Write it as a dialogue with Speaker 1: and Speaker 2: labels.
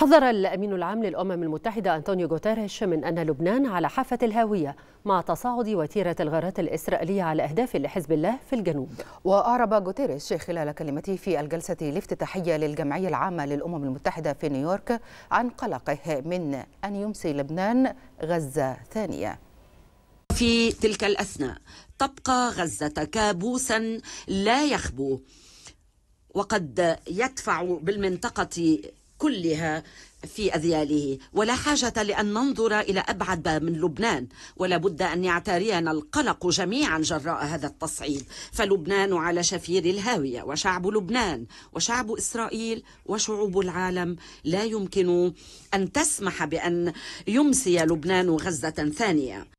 Speaker 1: حذر الأمين العام للأمم المتحدة أنطونيو غوتيريش من أن لبنان على حافة الهاوية
Speaker 2: مع تصاعد وتيرة الغارات الإسرائيلية على أهداف لحزب الله في الجنوب وأعرب غوتيريش خلال كلمته في الجلسة الافتتاحية للجمعية العامة للأمم المتحدة في نيويورك عن قلقه من أن يمسي لبنان غزة ثانية
Speaker 3: في تلك الأثناء تبقى غزة كابوسا لا يخبو وقد يدفع بالمنطقة كلها في أذياله ولا حاجة لأن ننظر إلى أبعد من لبنان ولا بد أن يعترينا القلق جميعا جراء هذا التصعيد فلبنان على شفير الهاوية وشعب لبنان وشعب إسرائيل وشعوب العالم لا يمكن أن تسمح بأن يمسي لبنان غزة ثانية